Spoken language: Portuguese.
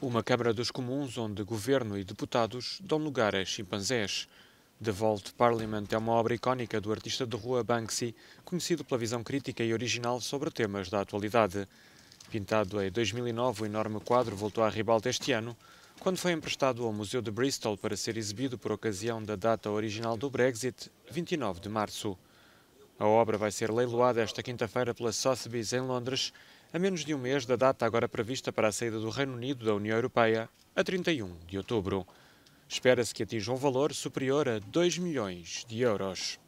Uma Câmara dos Comuns onde governo e deputados dão lugar a chimpanzés. The Vault Parliament é uma obra icónica do artista de rua Banksy, conhecido pela visão crítica e original sobre temas da atualidade. Pintado em 2009, o enorme quadro voltou à ribalta este ano, quando foi emprestado ao Museu de Bristol para ser exibido por ocasião da data original do Brexit, 29 de março. A obra vai ser leiloada esta quinta-feira pela Sotheby's em Londres a menos de um mês da data agora prevista para a saída do Reino Unido da União Europeia, a 31 de outubro. Espera-se que atinja um valor superior a 2 milhões de euros.